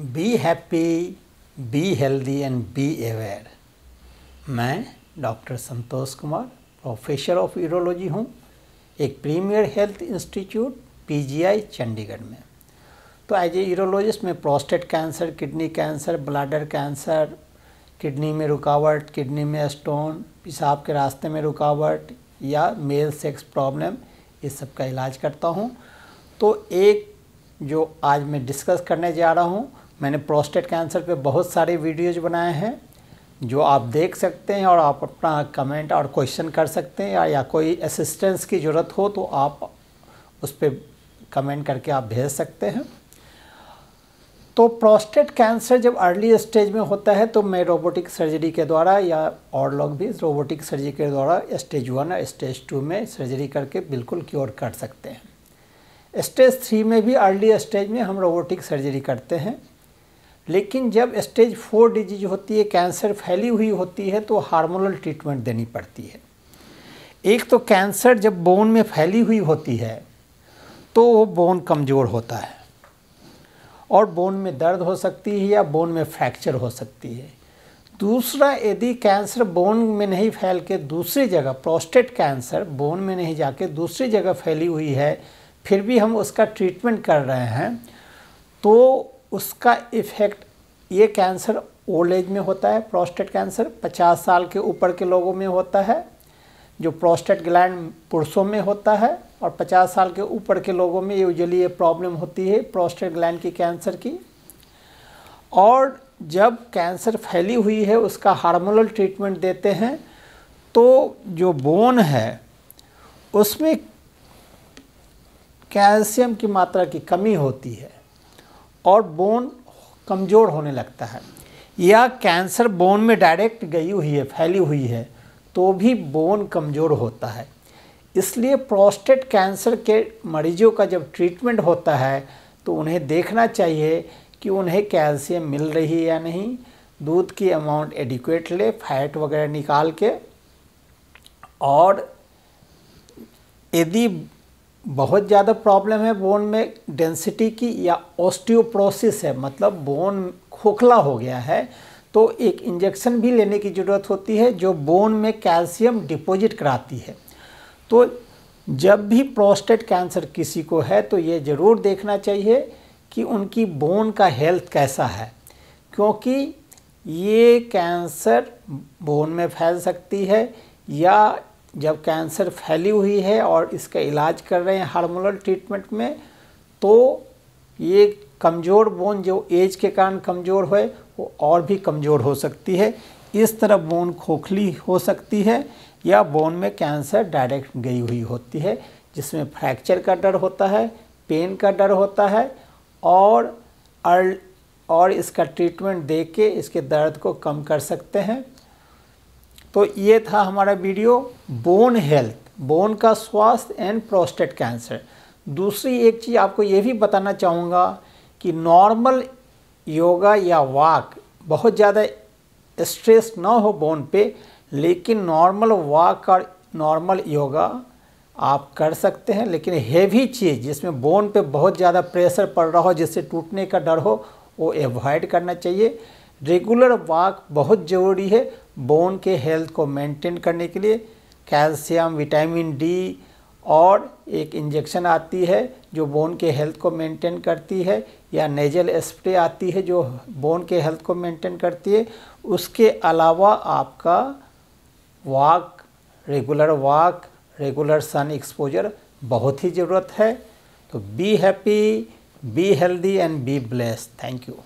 B happy be healthy and be aware मैं doctor Santosh Kumar professor of urology हूँ एक premier health institute PGI Chandigarh में तो एज ए यूरोलॉजिस्ट मैं prostate cancer kidney cancer bladder cancer kidney में रुकावट kidney में स्टोन पेशाब के रास्ते में रुकावट या मेल सेक्स प्रॉब्लम इस सब का इलाज करता हूँ तो एक जो आज मैं डिस्कस करने जा रहा हूँ मैंने प्रोस्टेट कैंसर पे बहुत सारे वीडियोज बनाए हैं जो आप देख सकते हैं और आप अपना कमेंट और क्वेश्चन कर सकते हैं या, या कोई असिस्टेंस की ज़रूरत हो तो आप उस पर कमेंट करके आप भेज सकते हैं तो प्रोस्टेट कैंसर जब अर्ली स्टेज में होता है तो मैं रोबोटिक सर्जरी के द्वारा या और लोग भी रोबोटिक सर्जरी के द्वारा स्टेज वन और स्टेज टू में सर्जरी करके बिल्कुल क्योर कर सकते हैं स्टेज थ्री में भी अर्ली स्टेज में हम रोबोटिक सर्जरी करते हैं लेकिन जब स्टेज फोर डिजीज होती है कैंसर फैली हुई होती है तो हार्मोनल ट्रीटमेंट देनी पड़ती है एक तो कैंसर जब बोन में फैली हुई होती है तो वो बोन कमज़ोर होता है और बोन में दर्द हो सकती है या बोन में फ्रैक्चर हो सकती है दूसरा यदि कैंसर बोन में नहीं फैल के दूसरी जगह प्रोस्टेट कैंसर बोन में नहीं जाके दूसरी जगह फैली हुई है फिर भी हम उसका ट्रीटमेंट कर रहे हैं तो उसका इफ़ेक्ट ये कैंसर ओल्ड एज में होता है प्रोस्टेट कैंसर 50 साल के ऊपर के लोगों में होता है जो प्रोस्टेट ग्लैंड पुरुषों में होता है और 50 साल के ऊपर के लोगों में यूजली ये प्रॉब्लम होती है प्रोस्टेट ग्लैंड की कैंसर की और जब कैंसर फैली हुई है उसका हार्मोनल ट्रीटमेंट देते हैं तो जो बोन है उसमें कैल्शियम की मात्रा की कमी होती है और बोन कमज़ोर होने लगता है या कैंसर बोन में डायरेक्ट गई हुई है फैली हुई है तो भी बोन कमज़ोर होता है इसलिए प्रोस्टेट कैंसर के मरीजों का जब ट्रीटमेंट होता है तो उन्हें देखना चाहिए कि उन्हें कैल्शियम मिल रही है या नहीं दूध की अमाउंट एडिक्वेट ले फैट वगैरह निकाल के और यदि बहुत ज़्यादा प्रॉब्लम है बोन में डेंसिटी की या ऑस्टियोप्रोसिस है मतलब बोन खोखला हो गया है तो एक इंजेक्शन भी लेने की ज़रूरत होती है जो बोन में कैल्शियम डिपॉजिट कराती है तो जब भी प्रोस्टेट कैंसर किसी को है तो ये ज़रूर देखना चाहिए कि उनकी बोन का हेल्थ कैसा है क्योंकि ये कैंसर बोन में फैल सकती है या जब कैंसर फैली हुई है और इसका इलाज कर रहे हैं हार्मोनल ट्रीटमेंट में तो ये कमज़ोर बोन जो एज के कारण कमज़ोर है वो और भी कमज़ोर हो सकती है इस तरह बोन खोखली हो सकती है या बोन में कैंसर डायरेक्ट गई हुई होती है जिसमें फ्रैक्चर का डर होता है पेन का डर होता है और और इसका ट्रीटमेंट दे के इसके दर्द को कम कर सकते हैं तो ये था हमारा वीडियो बोन हेल्थ बोन का स्वास्थ्य एंड प्रोस्टेट कैंसर दूसरी एक चीज़ आपको ये भी बताना चाहूँगा कि नॉर्मल योगा या वाक बहुत ज़्यादा स्ट्रेस ना हो बोन पे लेकिन नॉर्मल वाक और नॉर्मल योगा आप कर सकते हैं लेकिन हेवी चीज़ जिसमें बोन पे बहुत ज़्यादा प्रेशर पड़ रहा हो जिससे टूटने का डर हो वो एवॉइड करना चाहिए रेगुलर वॉक बहुत ज़रूरी है बोन के हेल्थ को मेंटेन करने के लिए कैल्शियम विटामिन डी और एक इंजेक्शन आती है जो बोन के हेल्थ को मेंटेन करती है या नेजल स्प्रे आती है जो बोन के हेल्थ को मेंटेन करती है उसके अलावा आपका walk regular walk regular sun exposure बहुत ही ज़रूरत है तो be happy be healthy and be bless thank you